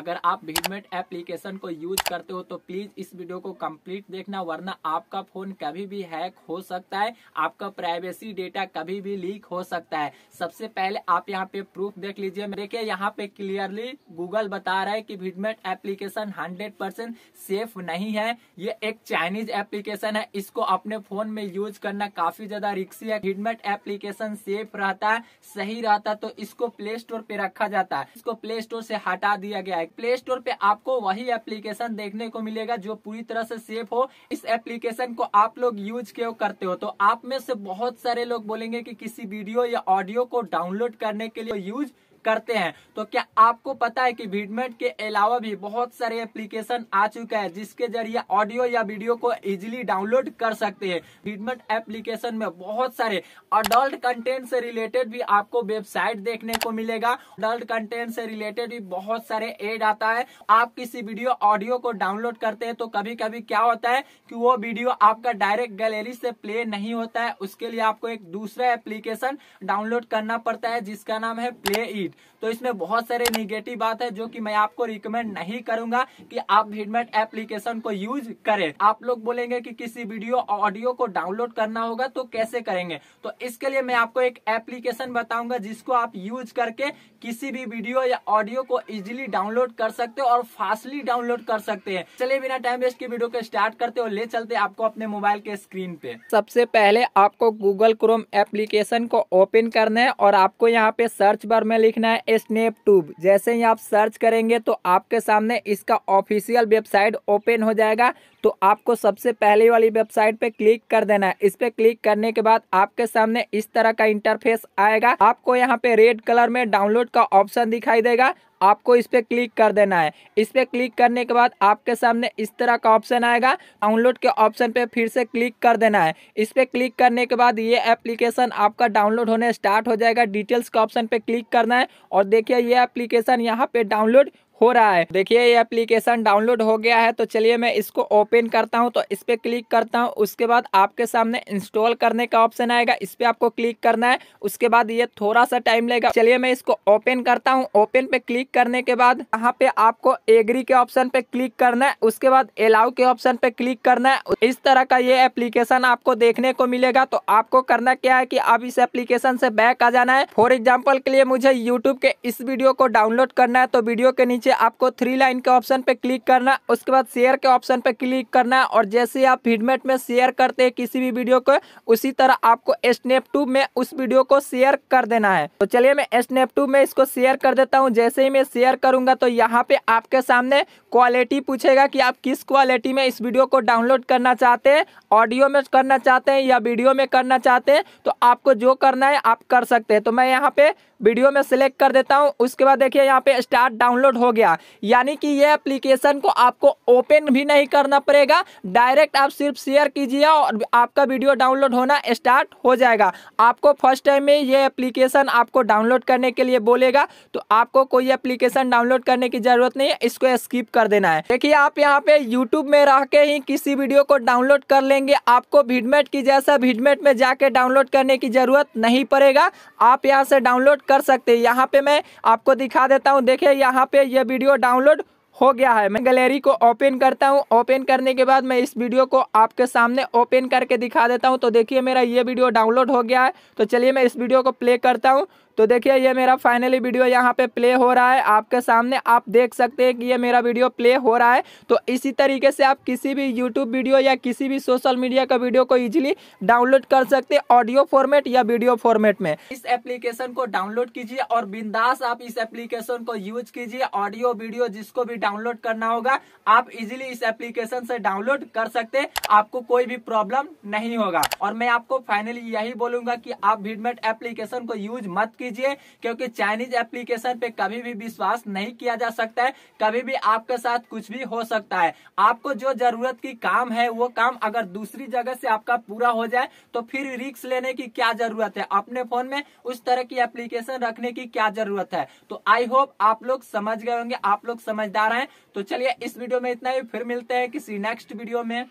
अगर आप VidMate application को यूज करते हो तो प्लीज इस वीडियो को कंप्लीट देखना वरना आपका फोन कभी भी हैक हो सकता है आपका प्राइवेसी डेटा कभी भी लीक हो सकता है सबसे पहले आप यहाँ पे प्रूफ देख लीजिए देखिए यहाँ पे क्लियरली गूगल बता रहा है कि भीडमेट एप्लीकेशन हंड्रेड परसेंट सेफ नहीं है ये एक चाइनीज एप्लीकेशन है इसको अपने फोन में यूज करना काफी ज्यादा रिक्सी है भीडमेट एप्लीकेशन सेफ रहता है सही रहता तो इसको प्ले स्टोर पे रखा जाता है इसको प्ले स्टोर से हटा दिया गया है प्ले स्टोर पे आपको वही एप्लीकेशन देखने को मिलेगा जो पूरी तरह से सेफ हो इस एप्लीकेशन को आप लोग यूज क्यों करते हो तो आप में से बहुत सारे लोग बोलेंगे कि किसी वीडियो या ऑडियो को डाउनलोड करने के लिए यूज करते हैं तो क्या आपको पता है कि वीडमेट के अलावा भी बहुत सारे एप्लीकेशन आ चुका है जिसके जरिए ऑडियो या वीडियो को इजिली डाउनलोड कर सकते हैं वीडमेट एप्लीकेशन में बहुत सारे अडल्ट कंटेंट से रिलेटेड भी आपको वेबसाइट देखने को मिलेगा अडल्ट कंटेंट से रिलेटेड भी बहुत सारे एड आता है आप किसी वीडियो ऑडियो को डाउनलोड करते हैं तो कभी कभी क्या होता है कि वो वीडियो आपका डायरेक्ट गैलरी से प्ले नहीं होता है उसके लिए आपको एक दूसरा एप्लीकेशन डाउनलोड करना पड़ता है जिसका नाम है प्ले इट हीट तो इसमें बहुत सारे निगेटिव बात है जो कि मैं आपको रिकमेंड नहीं करूंगा कि आप भीडमेट एप्लीकेशन को यूज करें आप लोग बोलेंगे कि किसी वीडियो ऑडियो को डाउनलोड करना होगा तो कैसे करेंगे तो इसके लिए मैं आपको एक एप्लीकेशन बताऊंगा जिसको आप यूज करके किसी भी वीडियो या ऑडियो को इजिली डाउनलोड कर सकते और फास्टली डाउनलोड कर सकते हैं चलिए बिना टाइम वेस्ट के वीडियो को स्टार्ट करते और ले चलते आपको अपने मोबाइल के स्क्रीन पे सबसे पहले आपको गूगल क्रोम एप्लीकेशन को ओपन करना है और आपको यहाँ पे सर्च बार में लिखना लिखना है ट्यूब जैसे ही आप सर्च करेंगे तो आपके सामने इसका ऑफिशियल वेबसाइट ओपन हो जाएगा तो आपको सबसे पहले वाली वेबसाइट पे क्लिक कर देना है इस पे क्लिक करने के बाद आपके सामने इस तरह का इंटरफेस आएगा आपको यहाँ पे रेड कलर में डाउनलोड का ऑप्शन दिखाई देगा आपको इस पे क्लिक कर देना है इस पे क्लिक करने के बाद आपके सामने इस तरह का ऑप्शन आएगा डाउनलोड के ऑप्शन पे फिर से क्लिक कर देना है इस पे क्लिक करने के बाद ये एप्लीकेशन आपका डाउनलोड होने स्टार्ट हो जाएगा डिटेल्स के ऑप्शन पे क्लिक करना है और देखिए ये एप्लीकेशन यहाँ पे डाउनलोड हो रहा है देखिए ये एप्लीकेशन डाउनलोड हो गया है तो चलिए मैं इसको ओपन करता हूँ तो इस पर क्लिक करता हूँ उसके बाद आपके सामने इंस्टॉल करने का ऑप्शन आएगा इस पर आपको क्लिक करना है उसके बाद ये थोड़ा सा टाइम लेगा चलिए मैं इसको ओपन करता हूँ ओपन पे क्लिक करने के बाद यहाँ पे आपको एग्री के ऑप्शन पे क्लिक करना है उसके बाद एलाउ के ऑप्शन पे क्लिक करना है इस तरह का ये एप्लीकेशन आपको देखने को मिलेगा तो आपको करना क्या है कि आप इस एप्लीकेशन से बैक आ जाना है फॉर एग्जाम्पल के लिए मुझे यूट्यूब के इस वीडियो को डाउनलोड करना है तो वीडियो के नीचे नीचे आपको थ्री लाइन के ऑप्शन पे क्लिक करना उसके बाद शेयर के ऑप्शन पे क्लिक करना और जैसे आप फीडमेट में शेयर करते हैं किसी भी वीडियो को उसी तरह आपको स्नेप ट्यूब में उस वीडियो को शेयर कर देना है तो चलिए मैं स्नेप ट्यूब में इसको शेयर कर देता हूँ जैसे ही मैं शेयर करूंगा तो यहाँ पे आपके सामने क्वालिटी पूछेगा कि आप किस क्वालिटी में इस वीडियो को डाउनलोड करना चाहते हैं ऑडियो में करना चाहते हैं या वीडियो में करना चाहते हैं तो आपको जो करना है आप कर सकते हैं तो मैं यहाँ पे वीडियो में सिलेक्ट कर देता हूँ उसके बाद देखिए यहाँ पे स्टार्ट डाउनलोड हो गया गया यानी कि यह एप्लीकेशन को आपको ओपन भी नहीं करना पड़ेगा डायरेक्ट आप सिर्फ शेयर कीजिए और आपका वीडियो डाउनलोड होना स्टार्ट हो जाएगा आपको फर्स्ट टाइम में यह एप्लीकेशन आपको डाउनलोड करने के लिए बोलेगा तो आपको कोई एप्लीकेशन डाउनलोड करने की जरूरत नहीं है इसको स्किप कर देना है देखिए आप यहाँ पे यूट्यूब में रह के ही किसी वीडियो को डाउनलोड कर लेंगे आपको भीडमेट की जैसा भीडमेट में जाके डाउनलोड करने की जरूरत नहीं पड़ेगा आप यहाँ से डाउनलोड कर सकते हैं यहाँ पे मैं आपको दिखा देता हूँ देखिए यहाँ पे ये वीडियो डाउनलोड हो गया है मैं गैलरी को ओपन करता हूँ ओपन करने के बाद मैं इस वीडियो को आपके सामने ओपन करके दिखा देता हूँ तो देखिए मेरा ये वीडियो डाउनलोड हो गया है तो चलिए मैं इस वीडियो को प्ले करता हूँ तो देखिए ये मेरा फाइनली वीडियो यहाँ पे प्ले हो रहा है आपके सामने आप देख सकते हैं कि ये मेरा वीडियो प्ले हो रहा है तो इसी तरीके से आप किसी भी यूट्यूब वीडियो या किसी भी सोशल मीडिया का वीडियो को इजिली डाउनलोड कर सकते हैं ऑडियो फॉर्मेट या वीडियो फॉर्मेट में इस एप्लीकेशन को डाउनलोड कीजिए और बिंदास आप इस एप्लीकेशन को यूज कीजिए ऑडियो वीडियो जिसको भी डाउनलोड करना होगा आप इजिली इस एप्लीकेशन से डाउनलोड कर सकते हैं आपको कोई भी प्रॉब्लम नहीं होगा और मैं आपको फाइनली यही बोलूंगा कि आप भीडमेट एप्लीकेशन को यूज मत कीजिए लीजिए क्योंकि चाइनीज एप्लीकेशन पे कभी भी विश्वास नहीं किया जा सकता है कभी भी आपके साथ कुछ भी हो सकता है आपको जो जरूरत की काम है वो काम अगर दूसरी जगह से आपका पूरा हो जाए तो फिर रिक्स लेने की क्या जरूरत है अपने फोन में उस तरह की एप्लीकेशन रखने की क्या जरूरत है तो आई होप आप लोग समझ गए होंगे आप लोग समझदार हैं तो चलिए इस वीडियो में इतना ही फिर मिलते हैं किसी नेक्स्ट वीडियो में